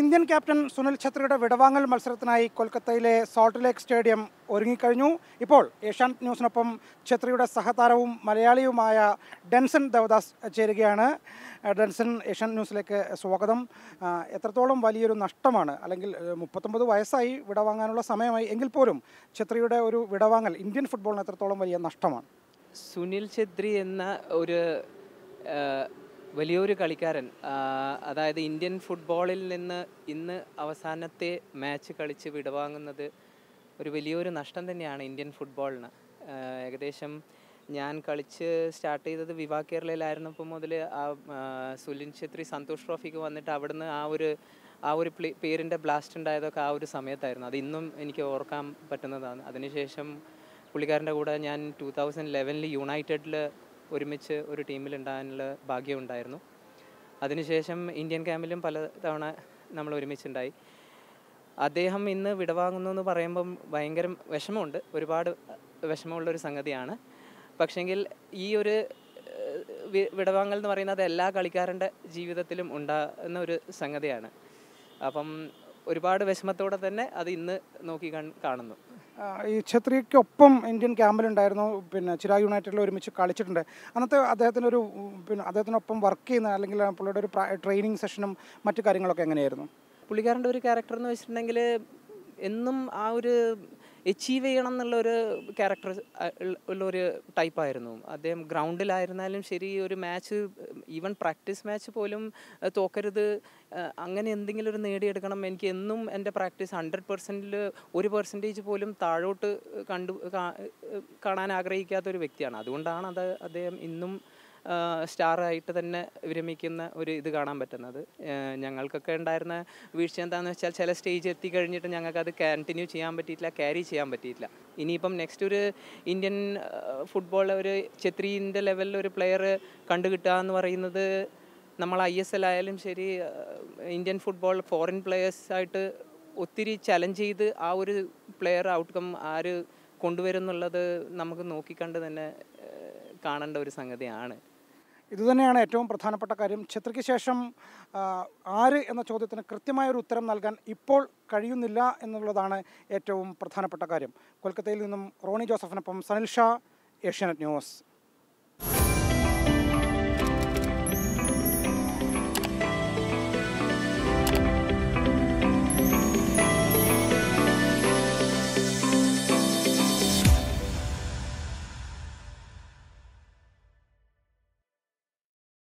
Indian captain Sunil ഛത്രിയുടെ വിടവാങ്ങൽ മത്സരത്തിനായി കൊൽക്കത്തയിലെ Salt Lake Stadium ഒരുങ്ങിക്കഴിഞ്ഞു ഇപ്പോൾ ഏഷ്യാനെറ്റ് ന്യൂസിനൊപ്പം ഛത്രിയുടെ സഹതാരവും മലയാളിയുമായ ഡെൻസൻ ദേവദാസ് ചേരുകയാണ് ഡെൻസൻ ഏഷ്യൻ ന്യൂസിലേക്ക് സ്വാഗതം എത്രത്തോളം വലിയൊരു നഷ്ടമാണ് അല്ലെങ്കിൽ മുപ്പത്തൊമ്പത് വയസ്സായി വിടവാങ്ങാനുള്ള സമയമായി എങ്കിൽ പോലും ഛത്രിയുടെ ഒരു വിടവാങ്ങൽ ഇന്ത്യൻ ഫുട്ബോളിന് എത്രത്തോളം വലിയ നഷ്ടമാണ് സുനിൽ ഛത്രി എന്ന ഒരു വലിയൊരു കളിക്കാരൻ അതായത് ഇന്ത്യൻ ഫുട്ബോളിൽ നിന്ന് ഇന്ന് അവസാനത്തെ മാച്ച് കളിച്ച് വിടവാങ്ങുന്നത് ഒരു വലിയൊരു നഷ്ടം തന്നെയാണ് ഇന്ത്യൻ ഫുട്ബോളിന് ഏകദേശം ഞാൻ കളിച്ച് സ്റ്റാർട്ട് ചെയ്തത് വിവാ കേരളയിലായിരുന്നപ്പോൾ മുതൽ ആ സുലിൻ ഛത്രി സന്തോഷ് ട്രോഫിക്ക് വന്നിട്ട് അവിടുന്ന് ആ ഒരു ആ ഒരു പേരിൻ്റെ ബ്ലാസ്റ്റ് ഉണ്ടായതൊക്കെ ആ ഒരു സമയത്തായിരുന്നു അത് ഇന്നും എനിക്ക് ഓർക്കാൻ പറ്റുന്നതാണ് അതിനുശേഷം പുള്ളിക്കാരൻ്റെ കൂടെ ഞാൻ ടൂ തൗസൻഡ് ലെവനിൽ യുണൈറ്റഡിൽ ഒരുമിച്ച് ഒരു ടീമിൽ ഉണ്ടാകാനുള്ള ഭാഗ്യം ഉണ്ടായിരുന്നു അതിനുശേഷം ഇന്ത്യൻ ക്യാമ്പിലും പല തവണ നമ്മൾ ഒരുമിച്ചുണ്ടായി അദ്ദേഹം ഇന്ന് വിടവാങ്ങുന്നു എന്ന് പറയുമ്പം ഭയങ്കര വിഷമമുണ്ട് ഒരുപാട് വിഷമമുള്ളൊരു സംഗതിയാണ് പക്ഷേങ്കിൽ ഈ ഒരു വിടവാങ്ങൽ എന്ന് പറയുന്നത് എല്ലാ കളിക്കാരൻ്റെ ജീവിതത്തിലും ഉണ്ടാകുന്ന ഒരു സംഗതിയാണ് അപ്പം ഒരുപാട് വിഷമത്തോടെ തന്നെ അത് ഇന്ന് നോക്കി കാണുന്നു ഈ ഛത്രിക്കൊപ്പം ഇന്ത്യൻ ക്യാമ്പിലുണ്ടായിരുന്നു പിന്നെ ചിരാഗ് യുണൈറ്റഡിൽ ഒരുമിച്ച് കളിച്ചിട്ടുണ്ട് അന്നത്തെ അദ്ദേഹത്തിൻ്റെ ഒരു പിന്നെ അദ്ദേഹത്തിനൊപ്പം വർക്ക് ചെയ്യുന്ന അല്ലെങ്കിൽ പുള്ളിയുടെ ഒരു ട്രെയിനിങ് സെഷനും മറ്റു കാര്യങ്ങളൊക്കെ എങ്ങനെയായിരുന്നു പുള്ളിക്കാരൻ്റെ ഒരു ക്യാരക്ടർ എന്ന് വെച്ചിട്ടുണ്ടെങ്കിൽ എന്നും ആ ഒരു എച്ചീവ് ചെയ്യണം എന്നുള്ള ഒരു ക്യാരക്ടർ ഉള്ള ഒരു ടൈപ്പായിരുന്നു അദ്ദേഹം ഗ്രൗണ്ടിലായിരുന്നാലും ശരി ഒരു മാച്ച് ഈവൻ പ്രാക്ടീസ് മാച്ച് പോലും തോക്കരുത് അങ്ങനെ എന്തെങ്കിലും ഒരു നേടിയെടുക്കണം എനിക്ക് എന്നും എൻ്റെ പ്രാക്ടീസ് ഹൺഡ്രഡ് പെർസെൻറ്റിൽ ഒരു പെർസെൻറ്റേജ് പോലും താഴോട്ട് കണ്ടു കാണാൻ ആഗ്രഹിക്കാത്ത ഒരു വ്യക്തിയാണ് അതുകൊണ്ടാണ് അത് അദ്ദേഹം ഇന്നും സ്റ്റാറായിട്ട് തന്നെ വിരമിക്കുന്ന ഒരു ഇത് കാണാൻ പറ്റുന്നത് ഞങ്ങൾക്കൊക്കെ ഉണ്ടായിരുന്ന വീഴ്ച എന്താണെന്ന് വെച്ചാൽ ചില സ്റ്റേജ് എത്തി കഴിഞ്ഞിട്ട് ഞങ്ങൾക്കത് കണ്ടിന്യൂ ചെയ്യാൻ പറ്റിയിട്ടില്ല ക്യാരി ചെയ്യാൻ പറ്റിയിട്ടില്ല ഇനിയിപ്പം നെക്സ്റ്റ് ഒരു ഇന്ത്യൻ ഫുട്ബോൾ ഒരു ഛത്രീൻ്റെ ലെവലിൽ ഒരു പ്ലെയർ കണ്ടുകിട്ടുക എന്ന് പറയുന്നത് നമ്മൾ ഐ എസ് എൽ ആയാലും ശരി ഇന്ത്യൻ ഫുട്ബോൾ ഫോറിൻ പ്ലെയേഴ്സായിട്ട് ഒത്തിരി ചലഞ്ച് ചെയ്ത് ആ ഒരു പ്ലെയർ ഔട്ട്കം ആര് കൊണ്ടുവരുന്നുള്ളത് നമുക്ക് നോക്കിക്കണ്ട് തന്നെ കാണേണ്ട ഒരു സംഗതിയാണ് ഇതുതന്നെയാണ് ഏറ്റവും പ്രധാനപ്പെട്ട കാര്യം ഛത്രയ്ക്ക് ശേഷം ആര് എന്ന ചോദ്യത്തിന് കൃത്യമായ ഒരു ഉത്തരം നൽകാൻ ഇപ്പോൾ കഴിയുന്നില്ല എന്നുള്ളതാണ് ഏറ്റവും പ്രധാനപ്പെട്ട കാര്യം കൊൽക്കത്തയിൽ നിന്നും റോണി ജോസഫിനൊപ്പം സനിൽ ഷാ ഏഷ്യാനെറ്റ് ന്യൂസ്